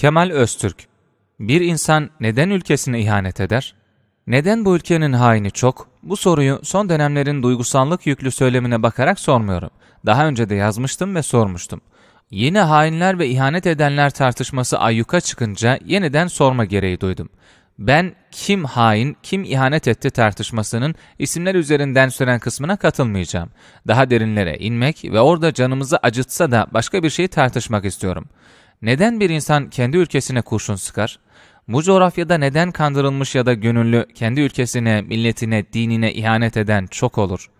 Kemal Öztürk Bir insan neden ülkesine ihanet eder? Neden bu ülkenin haini çok? Bu soruyu son dönemlerin duygusallık yüklü söylemine bakarak sormuyorum. Daha önce de yazmıştım ve sormuştum. Yine hainler ve ihanet edenler tartışması ayyuka çıkınca yeniden sorma gereği duydum. Ben kim hain, kim ihanet etti tartışmasının isimler üzerinden süren kısmına katılmayacağım. Daha derinlere inmek ve orada canımızı acıtsa da başka bir şey tartışmak istiyorum. Neden bir insan kendi ülkesine kurşun sıkar? Bu coğrafyada neden kandırılmış ya da gönüllü kendi ülkesine, milletine, dinine ihanet eden çok olur?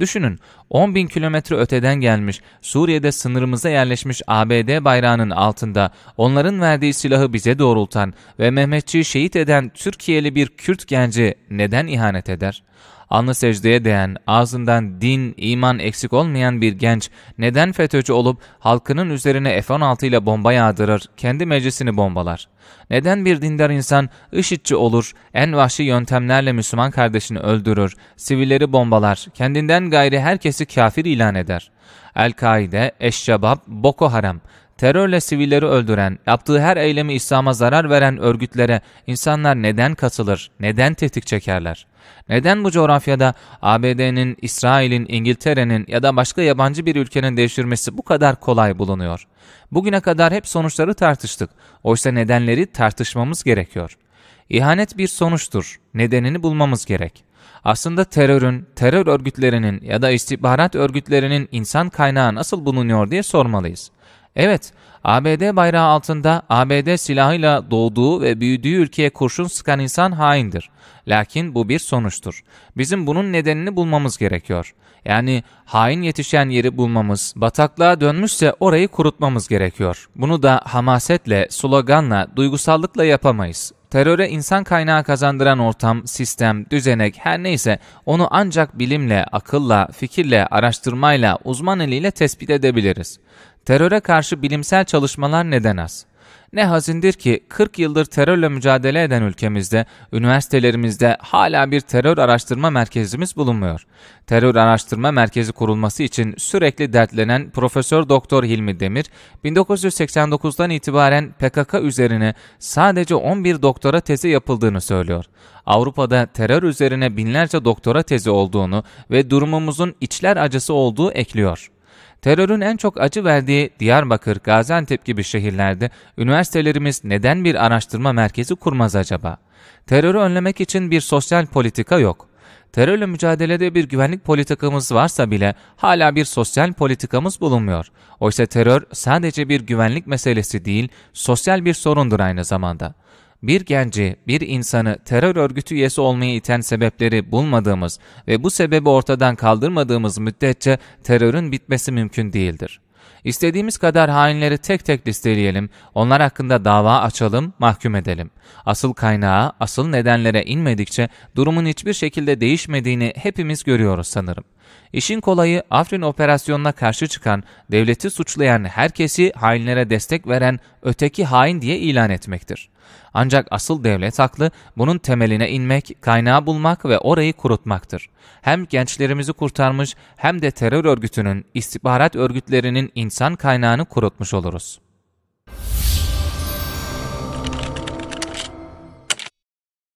Düşünün 10 bin kilometre öteden gelmiş Suriye'de sınırımıza yerleşmiş ABD bayrağının altında onların verdiği silahı bize doğrultan ve Mehmetçi'yi şehit eden Türkiye'li bir Kürt genci neden ihanet eder? Anlı secdeye değen, ağzından din, iman eksik olmayan bir genç neden FETÖ'cü olup halkının üzerine F-16 ile bomba yağdırır, kendi meclisini bombalar? Neden bir dindar insan IŞİD'ci olur, en vahşi yöntemlerle Müslüman kardeşini öldürür, sivilleri bombalar, kendinden gayri herkesi kafir ilan eder? El-Kaide, Eşşebab, Boko Haram, Terörle sivilleri öldüren, yaptığı her eylemi İslam'a zarar veren örgütlere insanlar neden katılır, neden tetik çekerler? Neden bu coğrafyada ABD'nin, İsrail'in, İngiltere'nin ya da başka yabancı bir ülkenin devşirmesi bu kadar kolay bulunuyor? Bugüne kadar hep sonuçları tartıştık. Oysa nedenleri tartışmamız gerekiyor. İhanet bir sonuçtur. Nedenini bulmamız gerek. Aslında terörün, terör örgütlerinin ya da istihbarat örgütlerinin insan kaynağı nasıl bulunuyor diye sormalıyız. Evet, ABD bayrağı altında ABD silahıyla doğduğu ve büyüdüğü ülkeye kurşun sıkan insan haindir. Lakin bu bir sonuçtur. Bizim bunun nedenini bulmamız gerekiyor. Yani hain yetişen yeri bulmamız, bataklığa dönmüşse orayı kurutmamız gerekiyor. Bunu da hamasetle, sloganla, duygusallıkla yapamayız. Teröre insan kaynağı kazandıran ortam, sistem, düzenek her neyse onu ancak bilimle, akılla, fikirle, araştırmayla, uzman eliyle tespit edebiliriz. Teröre karşı bilimsel çalışmalar neden az? Ne hazindir ki 40 yıldır terörle mücadele eden ülkemizde, üniversitelerimizde hala bir terör araştırma merkezimiz bulunmuyor. Terör araştırma merkezi kurulması için sürekli dertlenen Profesör Doktor Hilmi Demir, 1989'dan itibaren PKK üzerine sadece 11 doktora tezi yapıldığını söylüyor. Avrupa'da terör üzerine binlerce doktora tezi olduğunu ve durumumuzun içler acısı olduğu ekliyor. Terörün en çok acı verdiği Diyarbakır, Gaziantep gibi şehirlerde üniversitelerimiz neden bir araştırma merkezi kurmaz acaba? Terörü önlemek için bir sosyal politika yok. Terörle mücadelede bir güvenlik politikamız varsa bile hala bir sosyal politikamız bulunmuyor. Oysa terör sadece bir güvenlik meselesi değil, sosyal bir sorundur aynı zamanda bir genci, bir insanı terör örgütü üyesi olmaya iten sebepleri bulmadığımız ve bu sebebi ortadan kaldırmadığımız müddetçe terörün bitmesi mümkün değildir. İstediğimiz kadar hainleri tek tek listeleyelim, onlar hakkında dava açalım, mahkum edelim. Asıl kaynağa, asıl nedenlere inmedikçe durumun hiçbir şekilde değişmediğini hepimiz görüyoruz sanırım. İşin kolayı Afrin operasyonuna karşı çıkan, devleti suçlayan herkesi hainlere destek veren öteki hain diye ilan etmektir. Ancak asıl devlet aklı bunun temeline inmek, kaynağı bulmak ve orayı kurutmaktır. Hem gençlerimizi kurtarmış hem de terör örgütünün, istihbarat örgütlerinin insan kaynağını kurutmuş oluruz.